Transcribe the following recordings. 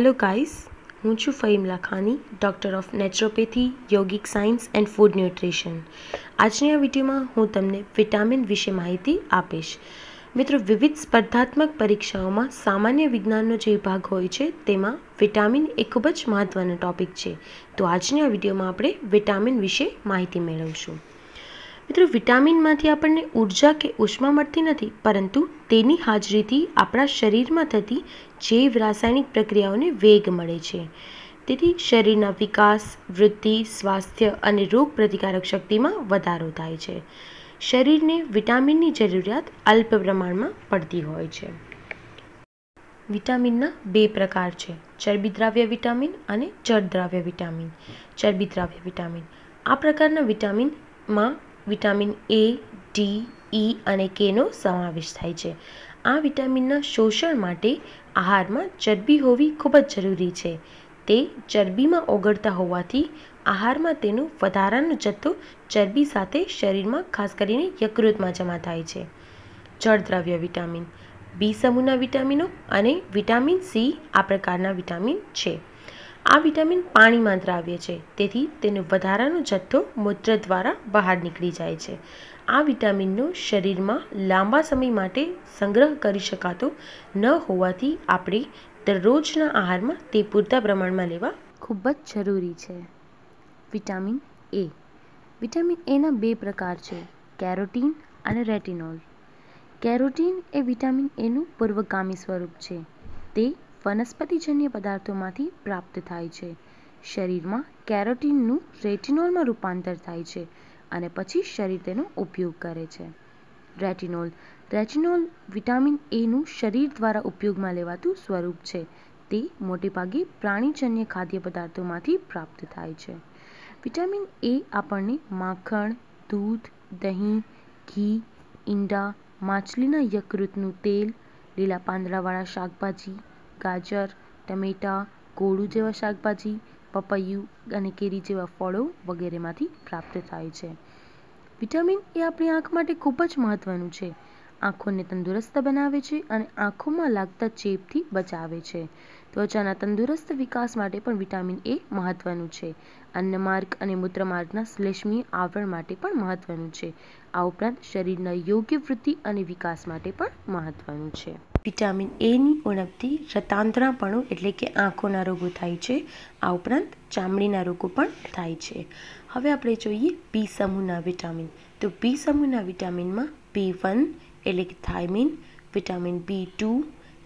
hello guys હું છું ફહીમલા ખાની doctor of naturopathy yogic science and food nutrition આજની આ વિડીયોમાં હું તમને વિટામિન વિશે માહિતી આપીશ મિત્રો વિવિધ સ્પર્ધાત્મક પરીક્ષાઓમાં સામાન્ય વિજ્ઞાનનો જે ભાગ હોય છે તેમાં વિટામિન એ ખૂબ જ મહત્ત્વનો ટોપિક છે તો આજની આ વિડીયોમાં આપણે વિટામિન વિશે માહિતી મેળવશું મિત્રો વિટામિનમાંથી આપણને ઉર્જા કે ઉષ્મા મળતી નથી પરંતુ તેની હાજરીથી આપણા શરીરમાં થતી જૈવ રાસાયણિક પ્રક્રિયાઓને વેગ મળે છે તેથી શરીરના વિકાસ વૃદ્ધિ સ્વાસ્થ્ય અને રોગ પ્રતિકારક શક્તિમાં વધારો થાય છે શરીરને વિટામિનની જરૂરિયાત અલ્પ પ્રમાણમાં પડતી હોય છે વિટામિનના બે પ્રકાર છે ચરબીદ્રાવ્ય વિટામિન અને જળદ્રાવ્ય વિટામિન ચરબીદ્રાવ્ય વિટામિન આ પ્રકારના વિટામિનમાં વિટામિન એ ડી ઈ અને કેનો સમાવેશ થાય છે આ વિટામિનના શોષણ માટે આહારમાં ચરબી હોવી ખૂબ જ જરૂરી છે તે ચરબીમાં ઓગળતા હોવાથી આહારમાં તેનું વધારાનો જથ્થો ચરબી સાથે શરીરમાં ખાસ કરીને યકૃતમાં જમા થાય છે જળદ્રવ્ય વિટામિન બી સમૂહના વિટામિનો અને વિટામિન સી આ પ્રકારના વિટામિન છે આ વિટામિન પાણીમાં દ્રાવ્ય છે તેથી તેનો વધારાનો જથ્થો મૂત્ર દ્વારા બહાર નીકળી જાય છે આ વિટામિનનો શરીરમાં લાંબા સમય માટે સંગ્રહ કરી શકાતો ન હોવાથી આપણે દરરોજના આહારમાં તે પૂરતા પ્રમાણમાં લેવા ખૂબ જ જરૂરી છે વિટામિન એ વિટામિન એના બે પ્રકાર છે કેરોટીન અને રેટિનોલ કેરોટીન એ વિટામિન એનું પૂર્વગામી સ્વરૂપ છે તે વનસ્પતિજન્ય પદાર્થોમાંથી પ્રાપ્ત થાય છે શરીરમાં કેરોટીનનું રેટિનોલમાં રૂપાંતર થાય છે અને પછી શરીર તેનો ઉપયોગ કરે છે રેટિનોલ રેટિનોલ વિટામિન એનું શરીર દ્વારા ઉપયોગમાં લેવાતું સ્વરૂપ છે તે મોટેભાગે પ્રાણીજન્ય ખાદ્ય પદાર્થોમાંથી પ્રાપ્ત થાય છે વિટામિન એ આપણને માખણ દૂધ દહીં ઘી ઈંડા માછલીના યકૃતનું તેલ લીલા પાંદડાવાળા શાકભાજી ગાજર ટમેટાં કોળું જેવા શાકભાજી પપૈયું અને કેરી જેવા ફળો વગેરેમાંથી પ્રાપ્ત થાય છે વિટામિન એ આપણી આંખ માટે ખૂબ જ મહત્ત્વનું છે આંખોને તંદુરસ્ત બનાવે છે અને આંખોમાં લાગતા ચેપથી બચાવે છે ત્વચાના તંદુરસ્ત વિકાસ માટે પણ વિટામિન એ મહત્ત્વનું છે અન્નમાર્ગ અને મૂત્રમાર્ગના શ્લેષ્મીય આવરણ માટે પણ મહત્ત્વનું છે આ ઉપરાંત શરીરના યોગ્ય વૃદ્ધિ અને વિકાસ માટે પણ મહત્ત્વનું છે વિટામિન એની ઉણપથી રતાંતરાપણું એટલે કે આંખોના રોગો થાય છે આ ઉપરાંત ચામડીના રોગો પણ થાય છે હવે આપણે જોઈએ બી સમૂહના વિટામિન તો બી સમૂહના વિટામિનમાં બી વન એટલે કે થાઇમિન વિટામિન બી ટુ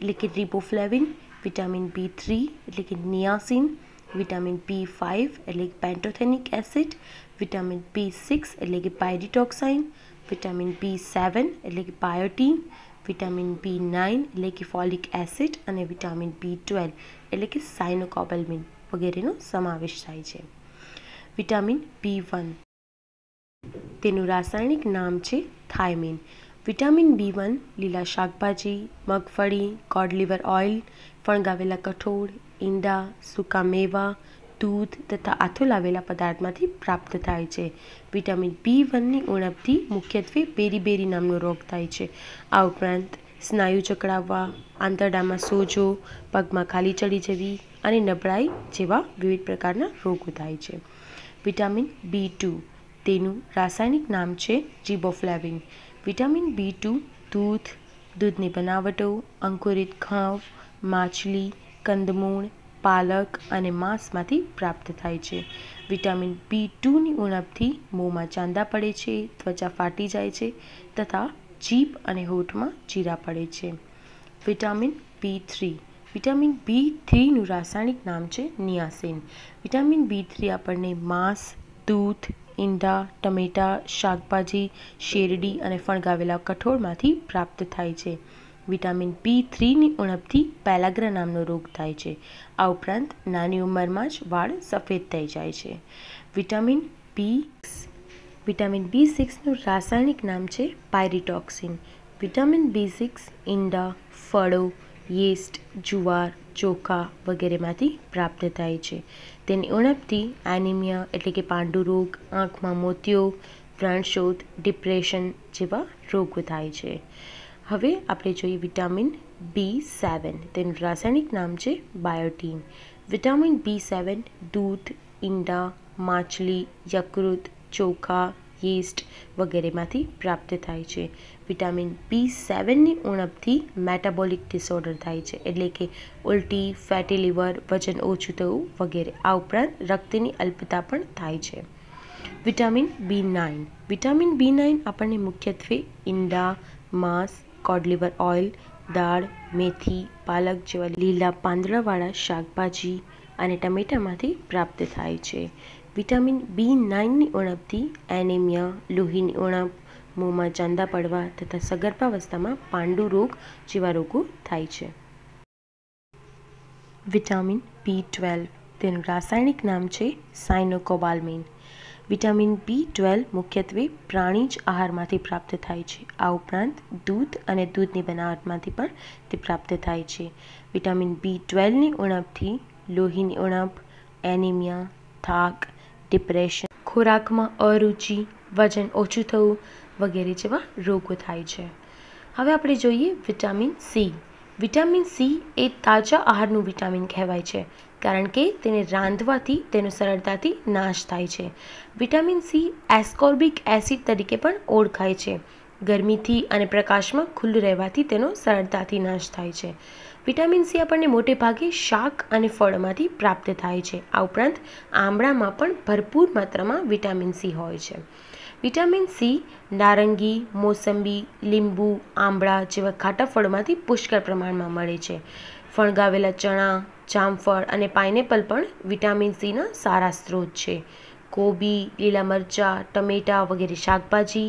એટલે કે રિબોફ્લેવિન વિટામિન બી થ્રી એટલે કે નિયાસિન વિટામિન બી ફાઇવ એટલે કે pantothenic acid vitamin B six એટલે કે પાયડિટોક્સાઇન વિટામિન બી સેવન એટલે કે બાયોટીન વિટામિન બી નાઇન એટલે કે ફોલિક એસિડ અને વિટામિન બી ટ્વેલ્વ એટલે કે સાયનોકોબેલમિન વગેરેનો સમાવેશ થાય છે વિટામિન બી વન તેનું રાસાયણિક નામ છે થાઇમિન વિટામિન બી વન લીલા શાકભાજી મગફળી કોડલિવર ઓઇલ ફણગાવેલા કઠોળ ઈંડા સૂકા મેવા દૂધ તથા આથો લાવેલા પદાર્થમાંથી પ્રાપ્ત થાય છે વિટામિન બી વનની ઉણપથી મુખ્યત્વે બેરીબેરી નામનો રોગ થાય છે આ ઉપરાંત સ્નાયુ ચકડાવવા આંતરડામાં સોજો પગમાં ખાલી ચડી જવી અને નબળાઈ જેવા વિવિધ પ્રકારના રોગો થાય છે વિટામિન બી ટુ તેનું રાસાયણિક નામ છે જીબોફ્લેવિન વિટામિન બી ટુ દૂધ દૂધની બનાવટો અંકુરિત ઘઉં માછલી કંદમૂળ પાલક અને માંસમાંથી પ્રાપ્ત થાય છે વિટામિન બી ટુની ઉણપથી મોંમાં ચાંદા પડે છે ત્વચા ફાટી જાય છે તથા જીભ અને હોઠમાં ચીરા પડે છે vitamin B three vitamin B થ્રીનું રાસાયણિક નામ છે નિયાસિન વિટામિન બી થ્રી આપણને માંસ દૂધ ઈંડા ટમેટાં શાકભાજી શેરડી અને ફણગાવેલા કઠોળમાંથી પ્રાપ્ત થાય છે વિટામિન બી થ્રીની ઉણપથી પેલાગ્રા નામનો રોગ થાય છે આ ઉપરાંત નાની ઉંમરમાં જ વાળ સફેદ થઈ જાય છે વિટામિન બી વિટામિન બી સિક્સનું રાસાયણિક નામ છે પાયરીટોક્સિન વિટામિન બી સિક્સ ઈંડા ફળો યેસ્ટ જુવાર ચોખા વગેરેમાંથી પ્રાપ્ત થાય છે તેની ઉણપથી એનિમિયા એટલે કે પાંડુ રોગ આંખમાં મોતિયો પ્રાણશોધ ડિપ્રેશન જેવા રોગો થાય છે હવે આપણે જોઈએ વિટામિન બી સેવન તેનું રાસાયણિક નામ છે બાયોટીન વિટામિન બી સેવન દૂધ ઈંડા માછલી યકૃત ચોખા યીસ્ટ વગેરેમાંથી પ્રાપ્ત થાય છે વિટામિન બી સેવનની ઉણપથી મેટાબોલિક ડિસઓર્ડર થાય છે એટલે કે ઉલટી ફેટી લીવર વજન ઓછું થવું વગેરે આ ઉપરાંત રક્તની અલ્પતા પણ થાય છે vitamin B nine vitamin B nine આપણને મુખ્યત્વે ઈંડા માંસ કોડલીવર ઓઇલ દાળ મેથી પાલક જેવા લીલા પાંદડાવાળા શાકભાજી અને ટમેટામાંથી પ્રાપ્ત થાય છે વિટામિન બી નાઇનની ઉણપથી એનિમિયા લોહીની ઉણપ મોંમાં ચાંદા પડવા તથા સગર્ભાવસ્થામાં પાંડુ રોગ જેવા રોગો થાય છે વિટામિન બી ટ્વેલ્વ તેનું રાસાયણિક નામ છે સાયનોકોબાલ્મિન વિટામિન બી ટ્વેલ્વ મુખ્યત્વે પ્રાણી જ આહારમાંથી પ્રાપ્ત થાય છે આ ઉપરાંત દૂધ અને દૂધની બનાવટમાંથી પણ તે પ્રાપ્ત થાય છે વિટામિન બી ટ્વેલ્વની ઉણપથી લોહીની ઉણપ એનિમિયા થાક ડિપ્રેશન ખોરાકમાં અરુચિ વજન ઓછું થવું વગેરે જેવા રોગો થાય છે હવે આપણે જોઈએ વિટામિન સી વિટામિન સી એ તાજા આહારનું વિટામિન કહેવાય છે કારણ કે તેને રાંધવાથી તેનો સરળતાથી નાશ થાય છે વિટામિન સી એસ્કોર્બિક એસિડ તરીકે પણ ઓળખાય છે ગરમીથી અને પ્રકાશમાં ખુલ્લું રહેવાથી તેનો સરળતાથી નાશ થાય છે વિટામિન સી આપણને મોટે ભાગે શાક અને ફળમાંથી પ્રાપ્ત થાય છે આ ઉપરાંત આમળામાં પણ ભરપૂર માત્રામાં વિટામિન સી હોય છે વિટામિન સી નારંગી મોસંબી લીંબુ આમળા જેવા ખાટા ફળોમાંથી પુષ્કળ પ્રમાણમાં મળે છે ફણગાવેલા ચણા જામફળ અને પાઇનેપલ પણ વિટામિન સીના સારા સ્ત્રોત છે કોબી લીલા મરચાં ટમેટાં વગેરે શાકભાજી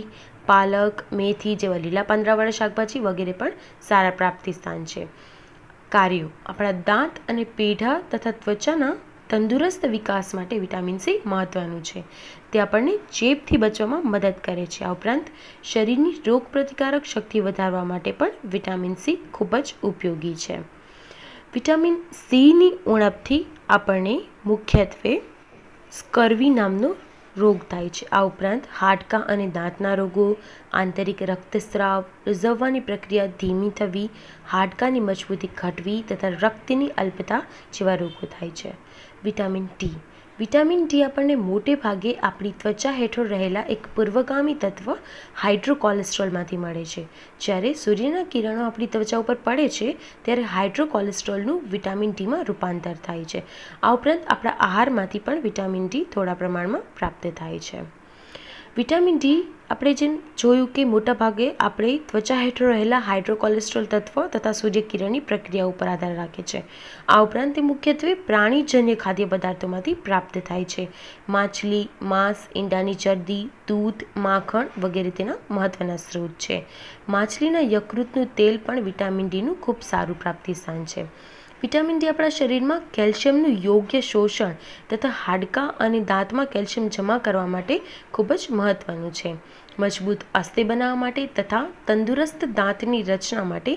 પાલક મેથી જેવા લીલા પાંદડાવાળા શાકભાજી વગેરે પણ સારા પ્રાપ્તિ સ્થાન છે કાર્યો આપણા દાંત અને પેઢા તથા ત્વચાના તંદુરસ્ત વિકાસ માટે વિટામિન સી મહત્ત્વનું છે તે આપણને ચેપથી બચવામાં મદદ કરે છે આ ઉપરાંત શરીરની રોગપ્રતિકારક શક્તિ વધારવા માટે પણ વિટામિન સી ખૂબ જ ઉપયોગી છે વિટામિન સીની ઉણપથી આપણને મુખ્યત્વે સ્કર્વી નામનો રોગ થાય છે આ ઉપરાંત હાડકાં અને દાંતના રોગો આંતરિક રક્તસ્રાવ રીઝવવાની પ્રક્રિયા ધીમી થવી હાડકાંની મજબૂતી ઘટવી તથા રક્તની અલ્પતા જેવા રોગો થાય છે વિટામિન ટી વિટામિન ટી આપણને મોટે ભાગે આપણી ત્વચા હેઠળ રહેલા એક પૂર્વગામી તત્વ હાઇડ્રોકોલેસ્ટ્રોલમાંથી મળે છે જ્યારે સૂર્યના કિરણો આપણી ત્વચા ઉપર પડે છે ત્યારે હાઇડ્રોકોલેસ્ટ્રોલનું વિટામિન ટીમાં રૂપાંતર થાય છે આ ઉપરાંત આપણા આહારમાંથી પણ વિટામિન ડી થોડા પ્રમાણમાં પ્રાપ્ત થાય છે વિટામિન ડી આપણે જેમ જોયું કે મોટાભાગે આપણે ત્વચા હેઠળ રહેલા હાઇડ્રોકોલેસ્ટ્રોલ તત્વ તથા સૂર્યકિરણની પ્રક્રિયા ઉપર આધાર રાખે છે આ ઉપરાંત તે મુખ્યત્વે પ્રાણીજન્ય ખાદ્ય પદાર્થોમાંથી પ્રાપ્ત થાય છે માછલી માંસ ઈંડાની ચરબી દૂધ માખણ વગેરે તેના મહત્ત્વના સ્ત્રોત છે માછલીના યકૃતનું તેલ પણ વિટામિન ડીનું ખૂબ સારું પ્રાપ્તિ પ્રાપ્તિસ્થાન છે વિટામિન ડી આપણા શરીરમાં કેલ્શિયમનું યોગ્ય શોષણ તથા હાડકાં અને દાંતમાં કેલ્શિયમ જમા કરવા માટે ખૂબ જ મહત્ત્વનું છે મજબૂત અસ્થિ બનાવવા માટે તથા તંદુરસ્ત દાંતની રચના માટે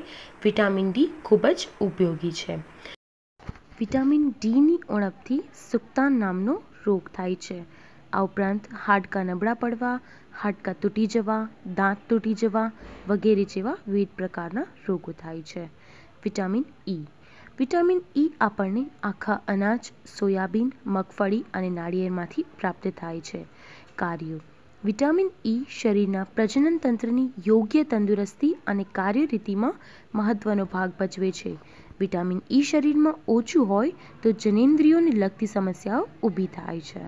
વિટામિન ડી ખૂબ જ ઉપયોગી છે વિટામિન ડીની ઉણપથી સુક્તાન નામનો રોગ થાય છે આ ઉપરાંત હાડકાં નબળા પડવા હાડકાં તૂટી જવા દાંત તૂટી જવા વગેરે જેવા વિવિધ પ્રકારના રોગો થાય છે વિટામિન ઈ વિટામિન ઈ આપણને આખા અનાજ સોયાબીન મગફળી અને નાળિયેરમાંથી પ્રાપ્ત થાય છે કાર્યો વિટામિન ઈ શરીરના પ્રજનન તંત્રની યોગ્ય તંદુરસ્તી અને કાર્યરીતિમાં મહત્વનો ભાગ ભજવે છે વિટામિન ઈ શરીરમાં ઓછું હોય તો જનેન્દ્રિયોને લગતી સમસ્યાઓ ઊભી થાય છે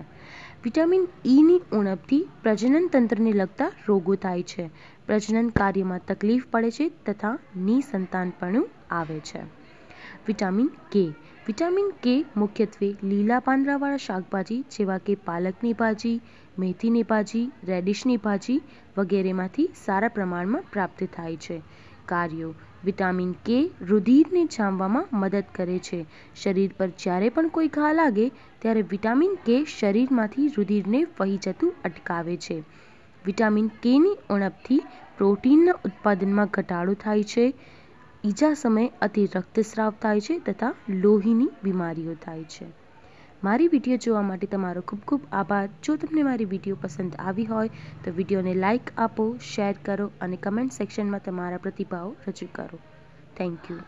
વિટામિન ઈની ઉણપથી પ્રજનન તંત્રને લગતા રોગો થાય છે પ્રજનન કાર્યમાં તકલીફ પડે છે તથા નિસંતાનપણું આવે છે વિટામિન કે વિટામિન કે મુખ્યત્વે લીલા પાંદડાવાળા શાકભાજી જેવા કે પાલકની ભાજી મેથીની ભાજી રેડિશની ભાજી વગેરેમાંથી સારા પ્રમાણમાં પ્રાપ્ત થાય છે કાર્યો વિટામિન કે રુધિરને જામવામાં મદદ કરે છે શરીર પર જ્યારે પણ કોઈ ઘા લાગે ત્યારે વિટામિન કે શરીરમાંથી રુધિરને વહી જતું અટકાવે છે વિટામિન કેની ઉણપથી પ્રોટીનના ઉત્પાદનમાં ઘટાડો થાય છે બીજા સમયે અતિ રક્તસ્રાવ થાય છે તથા લોહીની બીમારીઓ થાય છે મારી વિડીયો જોવા માટે તમારો ખૂબ ખૂબ આભાર જો તમને મારી વિડીયો પસંદ આવી હોય તો વિડીયોને લાઇક આપો શેર કરો અને કમેન્ટ સેક્શનમાં તમારા પ્રતિભાવો રજૂ કરો થેન્ક યુ